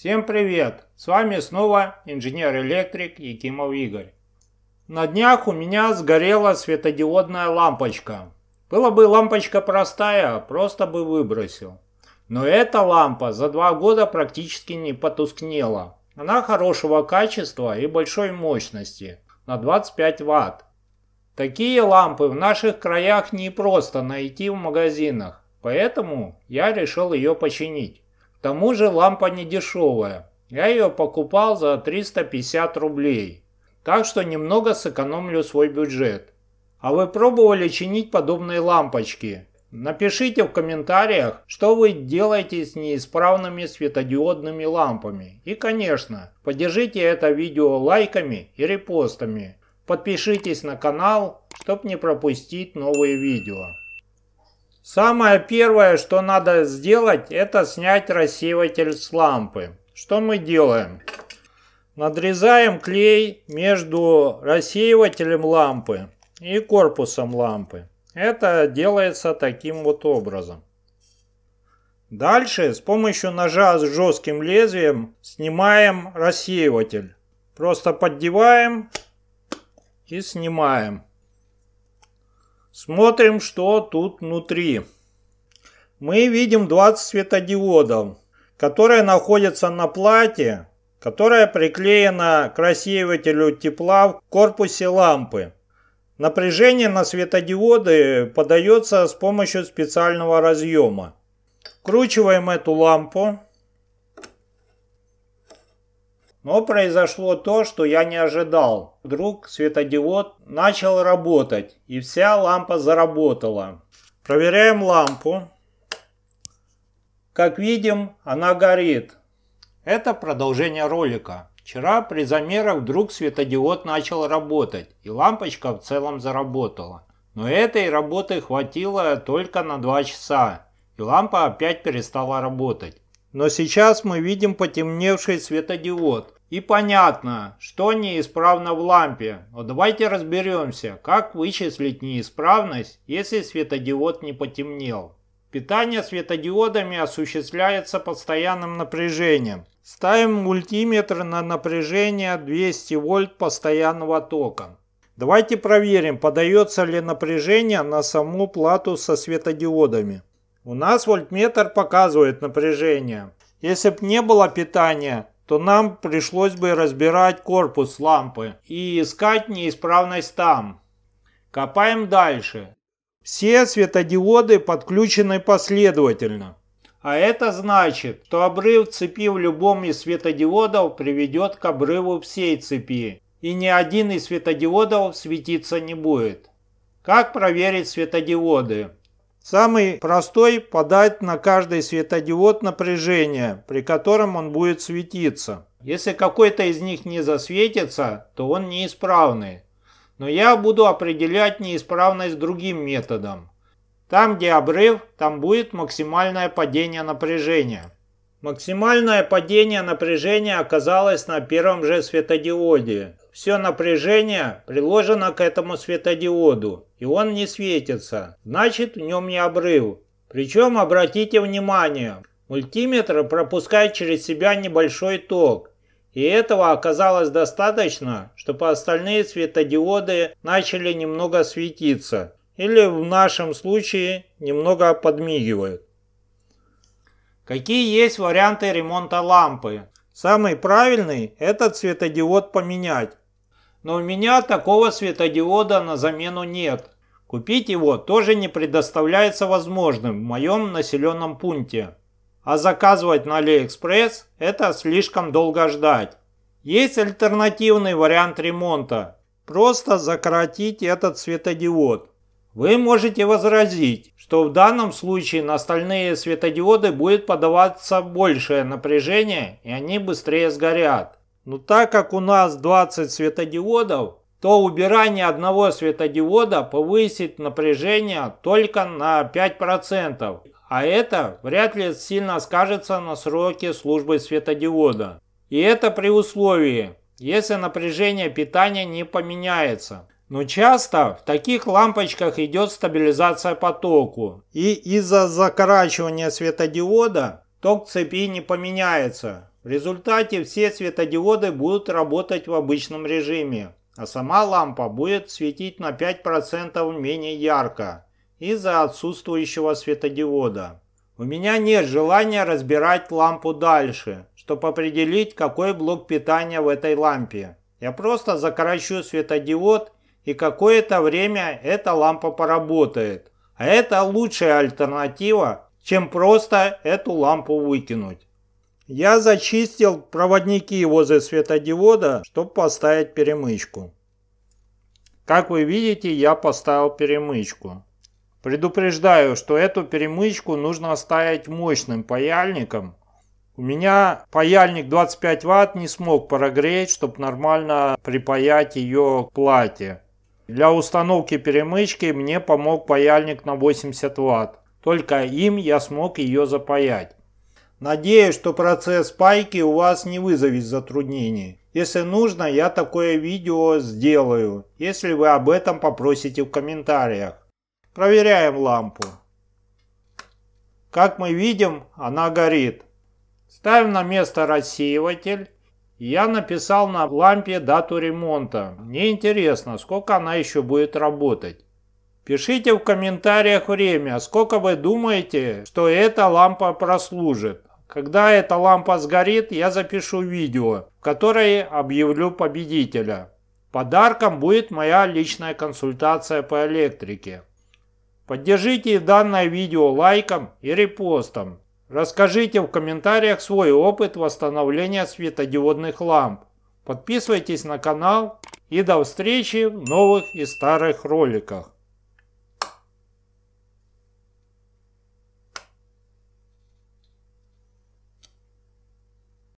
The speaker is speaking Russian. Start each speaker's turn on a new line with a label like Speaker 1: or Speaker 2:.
Speaker 1: Всем привет! С вами снова инженер-электрик Якимов Игорь. На днях у меня сгорела светодиодная лампочка. Была бы лампочка простая, просто бы выбросил. Но эта лампа за два года практически не потускнела. Она хорошего качества и большой мощности, на 25 ватт. Такие лампы в наших краях не просто найти в магазинах, поэтому я решил ее починить. К тому же лампа не дешевая. Я ее покупал за 350 рублей. Так что немного сэкономлю свой бюджет. А вы пробовали чинить подобные лампочки? Напишите в комментариях, что вы делаете с неисправными светодиодными лампами. И, конечно, поддержите это видео лайками и репостами. Подпишитесь на канал, чтобы не пропустить новые видео. Самое первое, что надо сделать, это снять рассеиватель с лампы. Что мы делаем? Надрезаем клей между рассеивателем лампы и корпусом лампы. Это делается таким вот образом. Дальше с помощью ножа с жестким лезвием снимаем рассеиватель. Просто поддеваем и снимаем. Смотрим, что тут внутри. Мы видим 20 светодиодов, которые находятся на плате, которая приклеена к рассеивателю тепла в корпусе лампы. Напряжение на светодиоды подается с помощью специального разъема. Вкручиваем эту лампу но произошло то, что я не ожидал. Вдруг светодиод начал работать, и вся лампа заработала. Проверяем лампу. Как видим, она горит. Это продолжение ролика. Вчера при замерах вдруг светодиод начал работать, и лампочка в целом заработала. Но этой работы хватило только на 2 часа, и лампа опять перестала работать. Но сейчас мы видим потемневший светодиод. И понятно, что неисправно в лампе. Но давайте разберемся, как вычислить неисправность, если светодиод не потемнел. Питание светодиодами осуществляется постоянным напряжением. Ставим мультиметр на напряжение 200 вольт постоянного тока. Давайте проверим, подается ли напряжение на саму плату со светодиодами. У нас вольтметр показывает напряжение. Если бы не было питания, то нам пришлось бы разбирать корпус лампы и искать неисправность там. Копаем дальше. Все светодиоды подключены последовательно. А это значит, что обрыв цепи в любом из светодиодов приведет к обрыву всей цепи, и ни один из светодиодов светиться не будет. Как проверить светодиоды? Самый простой – подать на каждый светодиод напряжение, при котором он будет светиться. Если какой-то из них не засветится, то он неисправный. Но я буду определять неисправность другим методом. Там, где обрыв, там будет максимальное падение напряжения. Максимальное падение напряжения оказалось на первом же светодиоде. Все напряжение приложено к этому светодиоду и он не светится. Значит, в нем не обрыв. Причем, обратите внимание, мультиметр пропускает через себя небольшой ток. И этого оказалось достаточно, чтобы остальные светодиоды начали немного светиться. Или в нашем случае немного подмигивают. Какие есть варианты ремонта лампы? Самый правильный – этот светодиод поменять но у меня такого светодиода на замену нет. Купить его тоже не предоставляется возможным в моем населенном пункте. А заказывать на Алиэкспресс – это слишком долго ждать. Есть альтернативный вариант ремонта. Просто закоротить этот светодиод. Вы можете возразить, что в данном случае на стальные светодиоды будет подаваться большее напряжение и они быстрее сгорят. Но так как у нас 20 светодиодов, то убирание одного светодиода повысит напряжение только на 5%, а это вряд ли сильно скажется на сроке службы светодиода. И это при условии, если напряжение питания не поменяется. Но часто в таких лампочках идет стабилизация потоку. И из-за закорачивания светодиода ток цепи не поменяется, в результате все светодиоды будут работать в обычном режиме, а сама лампа будет светить на 5% менее ярко из-за отсутствующего светодиода. У меня нет желания разбирать лампу дальше, чтобы определить, какой блок питания в этой лампе. Я просто закорочу светодиод и какое-то время эта лампа поработает. А это лучшая альтернатива, чем просто эту лампу выкинуть. Я зачистил проводники возле светодиода, чтобы поставить перемычку. Как вы видите, я поставил перемычку. Предупреждаю, что эту перемычку нужно ставить мощным паяльником. У меня паяльник 25 ватт не смог прогреть, чтобы нормально припаять ее к плате. Для установки перемычки мне помог паяльник на 80 ватт. Только им я смог ее запаять. Надеюсь, что процесс пайки у вас не вызовет затруднений. Если нужно, я такое видео сделаю, если вы об этом попросите в комментариях. Проверяем лампу. Как мы видим, она горит. Ставим на место рассеиватель. Я написал на лампе дату ремонта. Мне интересно, сколько она еще будет работать. Пишите в комментариях время, сколько вы думаете, что эта лампа прослужит. Когда эта лампа сгорит, я запишу видео, в которое объявлю победителя. Подарком будет моя личная консультация по электрике. Поддержите данное видео лайком и репостом. Расскажите в комментариях свой опыт восстановления светодиодных ламп. Подписывайтесь на канал и до встречи в новых и старых роликах.